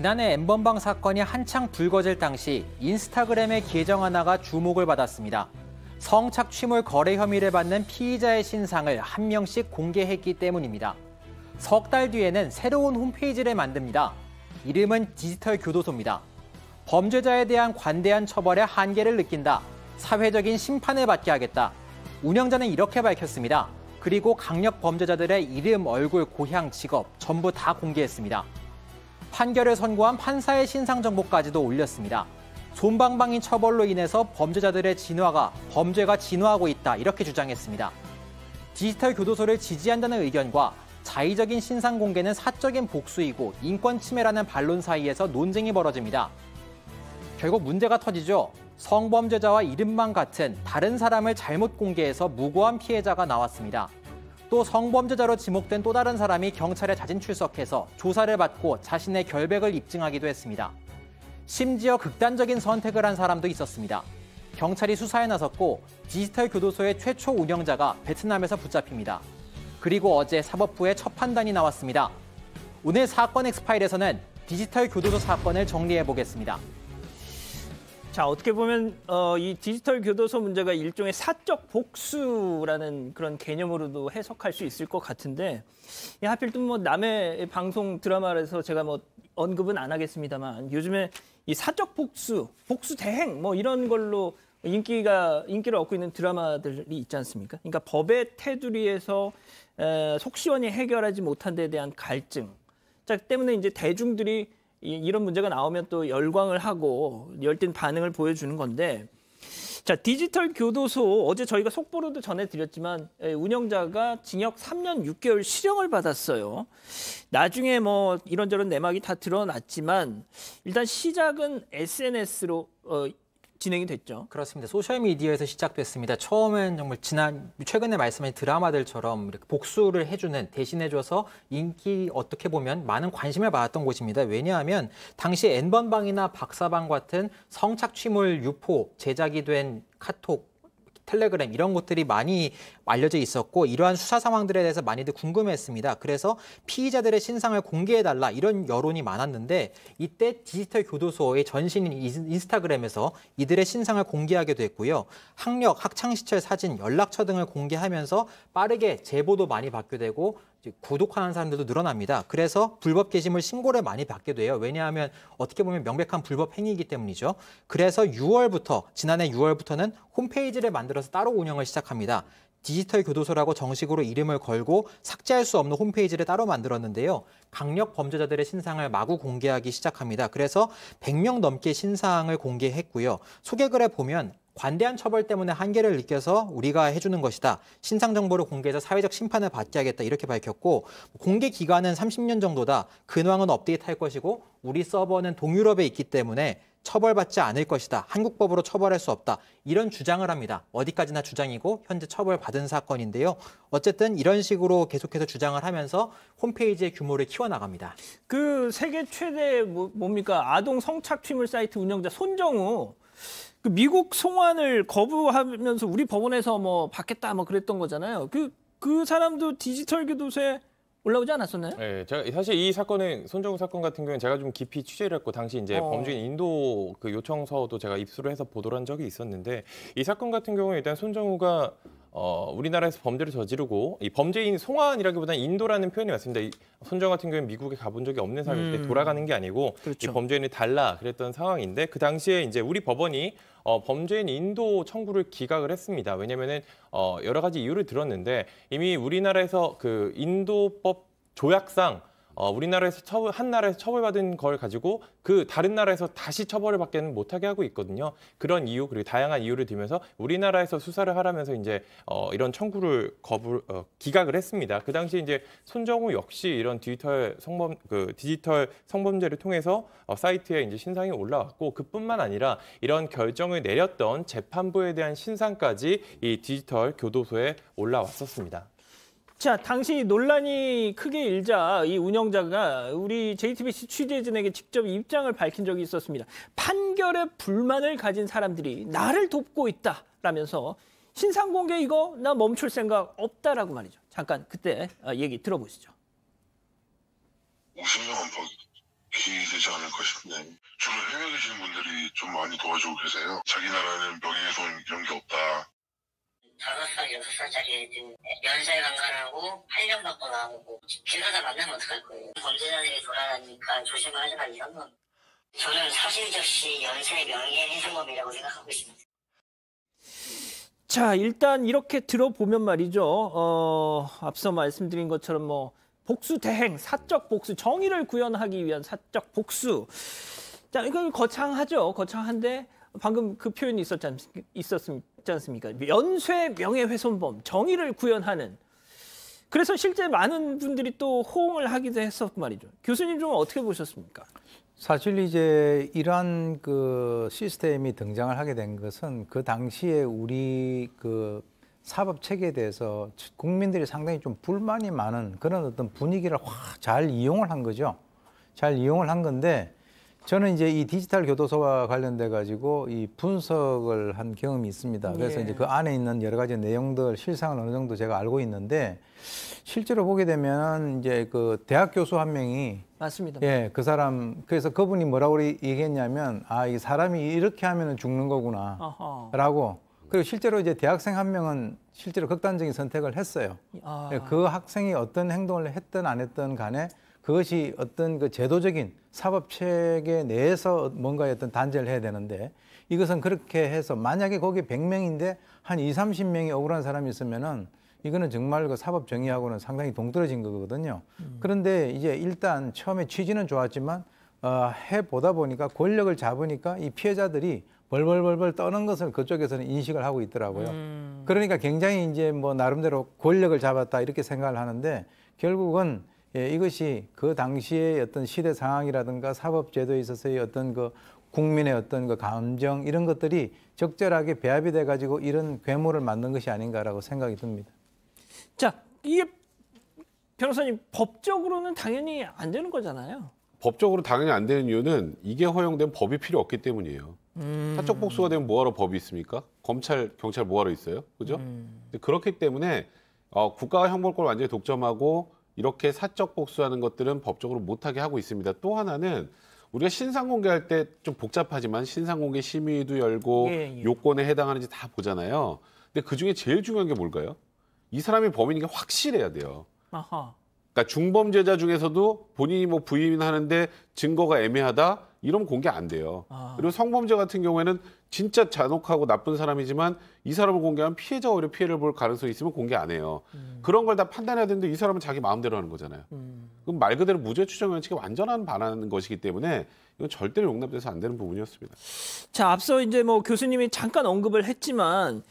지난해 엠번방 사건이 한창 불거질 당시 인스타그램의 계정 하나가 주목을 받았습니다. 성착취물 거래 혐의를 받는 피의자의 신상을 한 명씩 공개했기 때문입니다. 석 달 뒤에는 새로운 홈페이지를 만듭니다. 이름은 디지털 교도소입니다. 범죄자에 대한 관대한 처벌의 한계를 느낀다. 사회적인 심판을 받게 하겠다. 운영자는 이렇게 밝혔습니다. 그리고 강력 범죄자들의 이름, 얼굴, 고향, 직업 전부 다 공개했습니다. 판결을 선고한 판사의 신상 정보까지도 올렸습니다. 솜방망이 처벌로 인해서 범죄자들의 진화가 범죄가 진화하고 있다 이렇게 주장했습니다. 디지털 교도소를 지지한다는 의견과 자의적인 신상 공개는 사적인 복수이고 인권 침해라는 반론 사이에서 논쟁이 벌어집니다. 결국 문제가 터지죠. 성범죄자와 이름만 같은 다른 사람을 잘못 공개해서 무고한 피해자가 나왔습니다. 또 성범죄자로 지목된 또 다른 사람이 경찰에 자진 출석해서 조사를 받고 자신의 결백을 입증하기도 했습니다. 심지어 극단적인 선택을 한 사람도 있었습니다. 경찰이 수사에 나섰고 디지털 교도소의 최초 운영자가 베트남에서 붙잡힙니다. 그리고 어제 사법부의 첫 판단이 나왔습니다. 오늘 사건 엑스파일에서는 디지털 교도소 사건을 정리해 보겠습니다. 자 어떻게 보면 어, 이 디지털 교도소 문제가 일종의 사적 복수라는 그런 개념으로도 해석할 수 있을 것 같은데 이 하필 또 뭐 남의 방송 드라마에서 제가 뭐 언급은 안 하겠습니다만 요즘에 이 사적 복수, 복수 대행 뭐 이런 걸로 인기가 인기를 얻고 있는 드라마들이 있지 않습니까? 그러니까 법의 테두리에서 에, 속시원히 해결하지 못한 데 대한 갈증 자, 때문에 이제 대중들이 이, 런 문제가 나오면 또 열광을 하고 열띤 반응을 보여주는 건데 자 디지털 교도소 어제 저희가 속보로도 전해드렸지만 예, 운영자가 징역 3년 6개월 실형을 받았어요. 나중에 뭐 이런저런 내막이 다 드러났지만 일단 시작은 SNS로 어, 진행이 됐죠. 그렇습니다. 소셜 미디어에서 시작됐습니다. 처음엔 정말 지난 최근에 말씀하신 드라마들처럼 이렇게 복수를 해주는 대신해줘서 인기 어떻게 보면 많은 관심을 받았던 곳입니다. 왜냐하면 당시 N번방이나 박사방 같은 성착취물 유포 제작이 된 카톡 텔레그램 이런 것들이 많이 알려져 있었고 이러한 수사 상황들에 대해서 많이들 궁금해했습니다. 그래서 피의자들의 신상을 공개해달라 이런 여론이 많았는데 이때 디지털 교도소의 전신인 인스타그램에서 이들의 신상을 공개하게 됐고요. 학력, 학창시절 사진, 연락처 등을 공개하면서 빠르게 제보도 많이 받게 되고 구독하는 사람들도 늘어납니다. 그래서 불법 게시물 신고를 많이 받게 돼요. 왜냐하면 어떻게 보면 명백한 불법 행위이기 때문이죠. 그래서 6월부터 지난해 6월부터는 홈페이지를 만들어서 따로 운영을 시작합니다. 디지털 교도소라고 정식으로 이름을 걸고 삭제할 수 없는 홈페이지를 따로 만들었는데요. 강력 범죄자들의 신상을 마구 공개하기 시작합니다. 그래서 100명 넘게 신상을 공개했고요. 소개글에 보면 관대한 처벌 때문에 한계를 느껴서 우리가 해주는 것이다. 신상 정보를 공개해서 사회적 심판을 받게 하겠다 이렇게 밝혔고 공개 기간은 30년 정도다. 근황은 업데이트할 것이고 우리 서버는 동유럽에 있기 때문에 처벌받지 않을 것이다. 한국법으로 처벌할 수 없다. 이런 주장을 합니다. 어디까지나 주장이고 현재 처벌받은 사건인데요. 어쨌든 이런 식으로 계속해서 주장을 하면서 홈페이지의 규모를 키워나갑니다. 그 세계 최대 뭐, 뭡니까 아동 성착취물 사이트 운영자 손정우 그 미국 송환을 거부하면서 우리 법원에서 뭐 받겠다 뭐 그랬던 거잖아요. 그그 그 사람도 디지털 교도소에 올라오지 않았었나요? 네, 제가 사실 이 사건은 손정우 사건 같은 경우는 제가 좀 깊이 취재를 했고 당시 이제 어. 범죄인 인도 그 요청서도 제가 입수를 해서 보도를 한 적이 있었는데 이 사건 같은 경우는 일단 손정우가 어, 우리나라에서 범죄를 저지르고 이 범죄인 송환이라기보다는 인도라는 표현이 맞습니다. 이 손정 같은 경우에는 미국에 가본 적이 없는 사람인데 음. 돌아가는 게 아니고 그렇죠. 이범죄인이 달라 그랬던 상황인데 그 당시에 이제 우리 법원이 어, 범죄인 인도 청구를 기각을 했습니다. 왜냐면은 어, 여러 가지 이유를 들었는데 이미 우리나라에서 그 인도법 조약상 어, 우리나라에서 처벌, 한 나라에서 처벌받은 걸 가지고 그 다른 나라에서 다시 처벌을 받게는 못하게 하고 있거든요. 그런 이유 그리고 다양한 이유를 들면서 우리나라에서 수사를 하라면서 이제 어, 이런 청구를 거부 어, 기각을 했습니다. 그 당시 이제 손정우 역시 이런 디지털 성범 그 디지털 성범죄를 통해서 어, 사이트에 이제 신상이 올라왔고 그뿐만 아니라 이런 결정을 내렸던 재판부에 대한 신상까지 이 디지털 교도소에 올라왔었습니다. 자, 당시 논란이 크게 일자 이 운영자가 우리 JTBC 취재진에게 직접 입장을 밝힌 적이 있었습니다. 판결에 불만을 가진 사람들이 나를 돕고 있다라면서 신상 공개 이거 나 멈출 생각 없다라고 말이죠. 잠깐 그때 아, 얘기 들어보시죠. 5 신상은 벽이 되지 않을까 싶네. 주로 해외 계신 분들이 좀 많이 도와주고 계세요. 자기 나라는 병에훼 이런 게 없다. 5살, 6살짜리 애들 연쇄 강간하고 8년 받고 나오고 뭐 길 가다 만나면 어떡할 거예요. 범죄자들이 돌아다니까 조심을 하지 말이면 저는 사실 적시 연쇄 명예훼손범이라고 생각하고 있습니다. 자, 일단 이렇게 들어보면 말이죠. 어, 앞서 말씀드린 것처럼 뭐 복수 대행, 사적 복수, 정의를 구현하기 위한 사적 복수. 자, 이건 거창하죠. 거창한데 방금 그 표현이 있었지 않, 있었, 있지 않습니까? 연쇄 명예훼손범, 정의를 구현하는. 그래서 실제 많은 분들이 또 호응을 하기도 했었고 말이죠. 교수님 좀 어떻게 보셨습니까? 사실 이제 이러한 그 시스템이 등장을 하게 된 것은 그 당시에 우리 그 사법 체계에 대해서 국민들이 상당히 좀 불만이 많은 그런 어떤 분위기를 확 잘 이용을 한 거죠. 잘 이용을 한 건데 저는 이제 이 디지털 교도소와 관련돼 가지고 이 분석을 한 경험이 있습니다. 그래서 예. 이제 그 안에 있는 여러 가지 내용들 실상을 어느 정도 제가 알고 있는데 실제로 보게 되면 이제 그 대학 교수 한 명이 맞습니다. 예, 그 사람 그래서 그분이 뭐라고 얘기했냐면 아이 사람이 이렇게 하면은 죽는 거구나라고 그리고 실제로 이제 대학생 한 명은 실제로 극단적인 선택을 했어요. 아. 예, 그 학생이 어떤 행동을 했든 안 했든 간에 그것이 어떤 그 제도적인 사법 체계 내에서 뭔가 의 어떤 단절을 해야 되는데 이것은 그렇게 해서 만약에 거기 100명인데 한 2, 30명이 억울한 사람이 있으면은 이거는 정말 그 사법 정의하고는 상당히 동떨어진 거거든요. 음. 그런데 이제 일단 처음에 취지는 좋았지만 어, 해 보다 보니까 권력을 잡으니까 이 피해자들이 벌벌벌벌 떠는 것을 그쪽에서는 인식을 하고 있더라고요. 음. 그러니까 굉장히 이제 뭐 나름대로 권력을 잡았다 이렇게 생각을 하는데 결국은 예, 이것이 그 당시의 어떤 시대 상황이라든가 사법 제도에 있어서의 어떤 그 국민의 어떤 그 감정 이런 것들이 적절하게 배합이 돼 가지고 이런 괴물을 만든 것이 아닌가라고 생각이 듭니다. 자, 이게 변호사님 법적으로는 당연히 안 되는 거잖아요. 법적으로 당연히 안 되는 이유는 이게 허용된 법이 필요 없기 때문이에요. 음. 사적 복수가 되면 뭐하러 법이 있습니까? 검찰, 경찰 뭐하러 있어요? 그죠? 음. 그렇기 때문에 어, 국가가 형벌권을 완전히 독점하고 이렇게 사적 복수하는 것들은 법적으로 못하게 하고 있습니다. 또 하나는 우리가 신상 공개할 때 좀 복잡하지만 신상 공개 심의도 열고 예, 예. 요건에 해당하는지 다 보잖아요. 근데 그 중에 제일 중요한 게 뭘까요? 이 사람이 범인인 게 확실해야 돼요. 아하. 그러니까 중범죄자 중에서도 본인이 뭐 부인하는데 증거가 애매하다. 이러면 공개 안 돼요. 아. 그리고 성범죄 같은 경우에는 진짜 잔혹하고 나쁜 사람이지만 이 사람을 공개하면 피해자 오히려 피해를 볼 가능성이 있으면 공개 안 해요. 음. 그런 걸 다 판단해야 되는데 이 사람은 자기 마음대로 하는 거잖아요. 음. 그럼 말 그대로 무죄 추정 원칙에 완전한 반하는 것이기 때문에 이건 절대로 용납돼서 안 되는 부분이었습니다. 자, 앞서 이제 뭐 교수님이 잠깐 언급을 했지만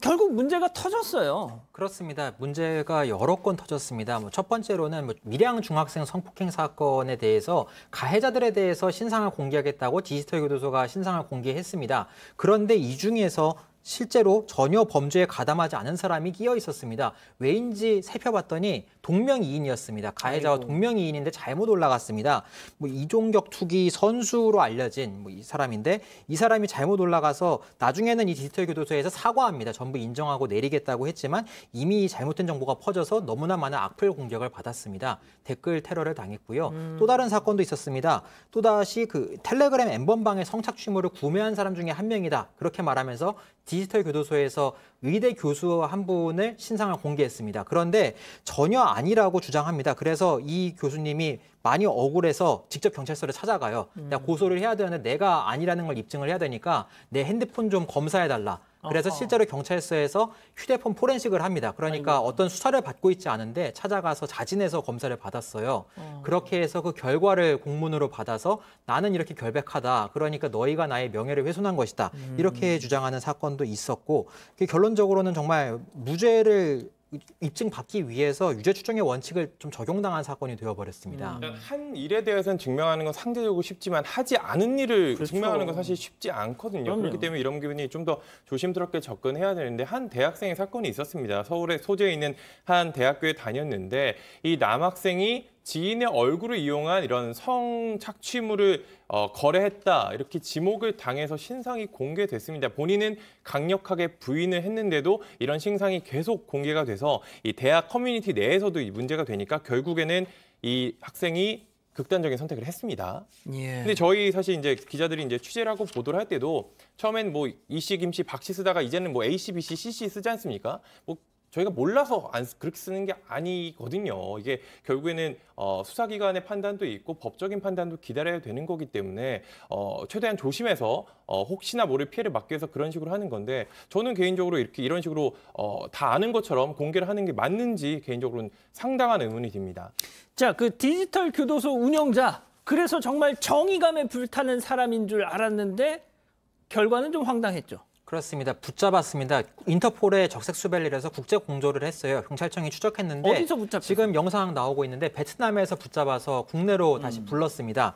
결국 문제가 터졌어요. 그렇습니다. 문제가 여러 건 터졌습니다. 뭐 첫 번째로는 뭐 미량 중학생 성폭행 사건에 대해서 가해자들에 대해서 신상을 공개하겠다고 디지털 교도소가 신상을 공개했습니다. 그런데 이 중에서 실제로 전혀 범죄에 가담하지 않은 사람이 끼어 있었습니다. 왜인지 살펴봤더니 동명이인이었습니다. 가해자와 아이고. 동명이인인데 잘못 올라갔습니다. 뭐 이종격 투기 선수로 알려진 뭐 이 사람인데 이 사람이 잘못 올라가서 나중에는 이 디지털 교도소에서 사과합니다. 전부 인정하고 내리겠다고 했지만 이미 잘못된 정보가 퍼져서 너무나 많은 악플 공격을 받았습니다. 댓글 테러를 당했고요. 음. 또 다른 사건도 있었습니다. 또다시 그 텔레그램 엠번방의 성착취물을 구매한 사람 중에 한 명이다. 그렇게 말하면서 디지털 교도소에서 의대 교수 한 분을 신상을 공개했습니다. 그런데 전혀 아니라고 주장합니다. 그래서 이 교수님이 많이 억울해서 직접 경찰서를 찾아가요. 음. 내가 고소를 해야 되는데 내가 아니라는 걸 입증을 해야 되니까 내 핸드폰 좀 검사해달라. 그래서 어허. 실제로 경찰서에서 휴대폰 포렌식을 합니다. 그러니까 아이고. 어떤 수사를 받고 있지 않은데 찾아가서 자진해서 검사를 받았어요. 어. 그렇게 해서 그 결과를 공문으로 받아서 나는 이렇게 결백하다. 그러니까 너희가 나의 명예를 훼손한 것이다. 음. 이렇게 주장하는 사건도 있었고 그 결론적으로는 정말 무죄를 입증 받기 위해서 유죄 추정의 원칙을 좀 적용당한 사건이 되어버렸습니다. 음. 그러니까 한 일에 대해서는 증명하는 건 상대적으로 쉽지만 하지 않은 일을 그렇죠. 증명하는 건 사실 쉽지 않거든요. 그럼요. 그렇기 때문에 이런 기분이 좀 더 조심스럽게 접근해야 되는데 한 대학생의 사건이 있었습니다. 서울의 소재 있는 한 대학교에 다녔는데 이 남학생이 지인의 얼굴을 이용한 이런 성 착취물을 어, 거래했다 이렇게 지목을 당해서 신상이 공개됐습니다. 본인은 강력하게 부인을 했는데도 이런 신상이 계속 공개가 돼서 이 대학 커뮤니티 내에서도 이 문제가 되니까 결국에는 이 학생이 극단적인 선택을 했습니다. 예. 근데 저희 사실 이제 기자들이 이제 취재를 하고 보도를 할 때도 처음엔 뭐 이씨, 김씨, 박씨 쓰다가 이제는 뭐 A씨, B씨, C씨 쓰지 않습니까? 뭐 저희가 몰라서 안 그렇게 쓰는 게 아니거든요. 이게 결국에는 어, 수사기관의 판단도 있고 법적인 판단도 기다려야 되는 거기 때문에 어, 최대한 조심해서 어, 혹시나 모를 피해를 막기 위해서 그런 식으로 하는 건데 저는 개인적으로 이렇게 이런 식으로 어, 다 아는 것처럼 공개를 하는 게 맞는지 개인적으로는 상당한 의문이 듭니다. 자, 그 디지털 교도소 운영자 그래서 정말 정의감에 불타는 사람인 줄 알았는데 결과는 좀 황당했죠. 그렇습니다. 붙잡았습니다. 인터폴에 적색 수배를해서 국제 공조를 했어요. 경찰청이 추적했는데 어디서 붙잡 지금 영상 나오고 있는데 베트남에서 붙잡아서 국내로 다시 음. 불렀습니다.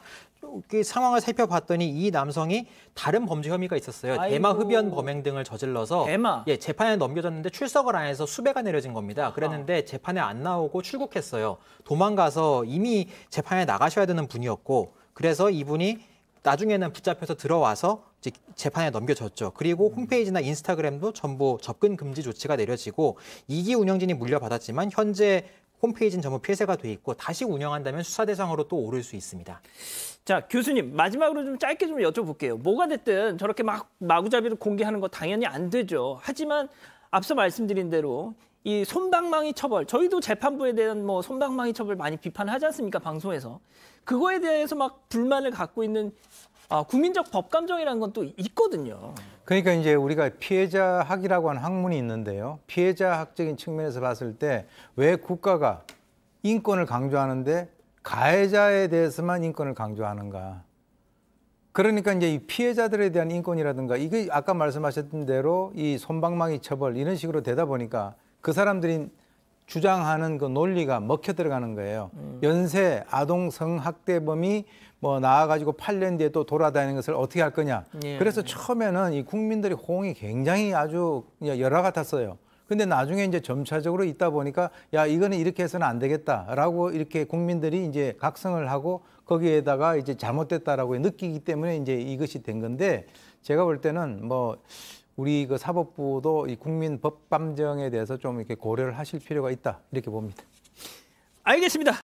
그 상황을 살펴봤더니 이 남성이 다른 범죄 혐의가 있었어요. 아이고. 대마 흡연 범행 등을 저질러서 대마. 예, 재판에 넘겨졌는데 출석을 안 해서 수배가 내려진 겁니다. 그랬는데 아. 재판에 안 나오고 출국했어요. 도망가서 이미 재판에 나가셔야 되는 분이었고 그래서 이분이 나중에는 붙잡혀서 들어와서 재판에 넘겨졌죠. 그리고 음. 홈페이지나 인스타그램도 전부 접근 금지 조치가 내려지고 이기 운영진이 물려받았지만 현재 홈페이지는 전부 폐쇄가 돼 있고 다시 운영한다면 수사 대상으로 또 오를 수 있습니다. 자 교수님 마지막으로 좀 짧게 좀 여쭤볼게요. 뭐가 됐든 저렇게 막 마구잡이로 공개하는 거 당연히 안 되죠. 하지만 앞서 말씀드린 대로 이 손방망이 처벌 저희도 재판부에 대한 뭐 손방망이 처벌 많이 비판하지 않습니까 방송에서 그거에 대해서 막 불만을 갖고 있는 아, 국민적 법감정이라는 건 또 있거든요. 그러니까 이제 우리가 피해자학이라고 하는 학문이 있는데요. 피해자학적인 측면에서 봤을 때 왜 국가가 인권을 강조하는데 가해자에 대해서만 인권을 강조하는가. 그러니까 이제 이 피해자들에 대한 인권이라든가 이게 아까 말씀하셨던 대로 이 손방망이 처벌 이런 식으로 되다 보니까 그 사람들이 주장하는 그 논리가 먹혀 들어가는 거예요. 음. 연쇄 아동 성학대범이 뭐 나와가지고 8년 뒤에 또 돌아다니는 것을 어떻게 할 거냐. 예. 그래서 처음에는 이 국민들의 호응이 굉장히 아주 열화 같았어요. 근데 나중에 이제 점차적으로 있다 보니까 야 이거는 이렇게 해서는 안 되겠다라고 이렇게 국민들이 이제 각성을 하고 거기에다가 이제 잘못됐다라고 느끼기 때문에 이제 이것이 된 건데 제가 볼 때는 뭐 우리 그 사법부도 이 국민 법감정에 대해서 좀 이렇게 고려를 하실 필요가 있다 이렇게 봅니다. 알겠습니다.